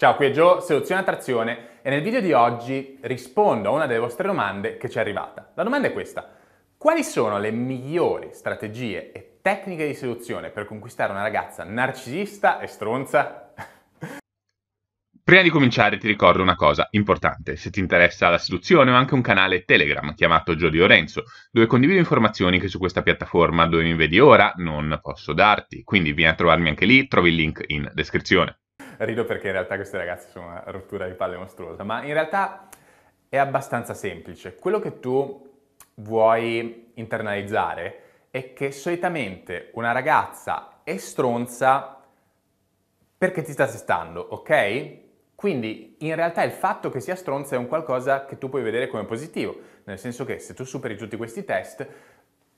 Ciao, qui è Gio, Seduzione Attrazione e nel video di oggi rispondo a una delle vostre domande che ci è arrivata. La domanda è questa. Quali sono le migliori strategie e tecniche di seduzione per conquistare una ragazza narcisista e stronza? Prima di cominciare ti ricordo una cosa importante, se ti interessa la seduzione ho anche un canale Telegram chiamato Gio Di Lorenzo, dove condivido informazioni che su questa piattaforma dove mi vedi ora non posso darti, quindi vieni a trovarmi anche lì, trovi il link in descrizione rido perché in realtà questi ragazzi sono una rottura di palle mostruosa, ma in realtà è abbastanza semplice. Quello che tu vuoi internalizzare è che solitamente una ragazza è stronza perché ti sta assestando, ok? Quindi in realtà il fatto che sia stronza è un qualcosa che tu puoi vedere come positivo, nel senso che se tu superi tutti questi test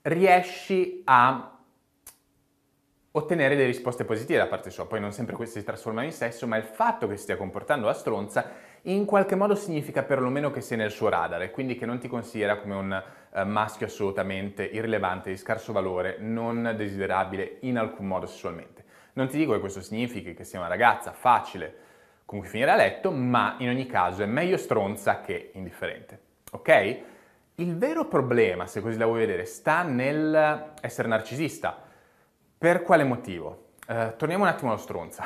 riesci a ottenere delle risposte positive da parte sua. Poi non sempre queste si trasformano in sesso, ma il fatto che si stia comportando a stronza in qualche modo significa perlomeno che sei nel suo radar e quindi che non ti considera come un eh, maschio assolutamente irrilevante, di scarso valore, non desiderabile in alcun modo sessualmente. Non ti dico che questo significhi che sia una ragazza facile con cui finire a letto, ma in ogni caso è meglio stronza che indifferente. Ok? Il vero problema, se così la vuoi vedere, sta nel essere narcisista per quale motivo? Eh, torniamo un attimo allo stronza.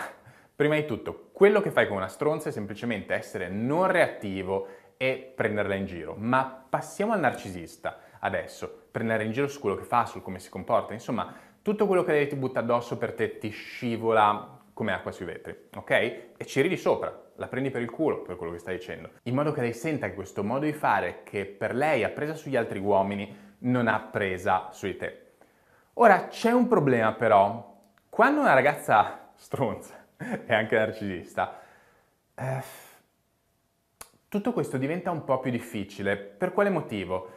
Prima di tutto, quello che fai con una stronza è semplicemente essere non reattivo e prenderla in giro. Ma passiamo al narcisista adesso, prendere in giro su quello che fa, su come si comporta, insomma, tutto quello che lei ti butta addosso per te ti scivola come acqua sui vetri, ok? E ci ridi sopra, la prendi per il culo per quello che stai dicendo, in modo che lei senta che questo modo di fare che per lei ha presa sugli altri uomini non ha presa su di te. Ora c'è un problema però, quando una ragazza stronza e anche narcisista, eh, tutto questo diventa un po' più difficile. Per quale motivo?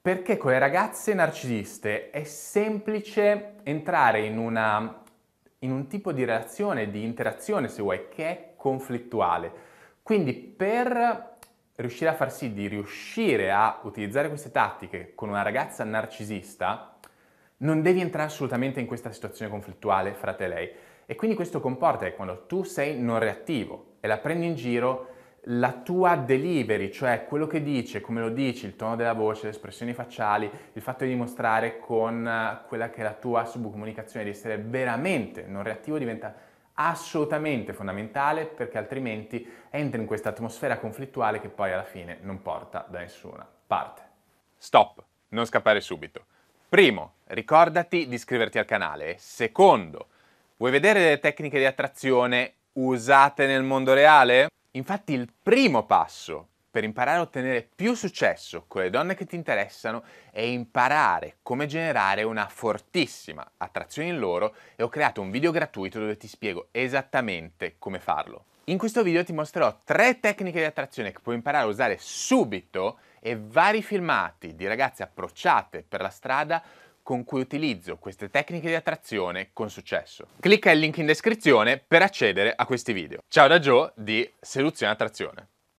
Perché con le ragazze narcisiste è semplice entrare in, una, in un tipo di relazione, di interazione se vuoi, che è conflittuale. Quindi per riuscire a far sì di riuscire a utilizzare queste tattiche con una ragazza narcisista, non devi entrare assolutamente in questa situazione conflittuale fra te e lei. E quindi questo comporta che quando tu sei non reattivo e la prendi in giro, la tua delivery, cioè quello che dici, come lo dici, il tono della voce, le espressioni facciali, il fatto di dimostrare con eh, quella che è la tua subcomunicazione di essere veramente non reattivo diventa assolutamente fondamentale perché altrimenti entri in questa atmosfera conflittuale che poi alla fine non porta da nessuna parte. Stop, non scappare subito. Primo, ricordati di iscriverti al canale. Secondo, vuoi vedere le tecniche di attrazione usate nel mondo reale? Infatti il primo passo per imparare a ottenere più successo con le donne che ti interessano è imparare come generare una fortissima attrazione in loro e ho creato un video gratuito dove ti spiego esattamente come farlo. In questo video ti mostrerò tre tecniche di attrazione che puoi imparare a usare subito e vari filmati di ragazze approcciate per la strada con cui utilizzo queste tecniche di attrazione con successo. Clicca il link in descrizione per accedere a questi video. Ciao da Joe di Seduzione Attrazione.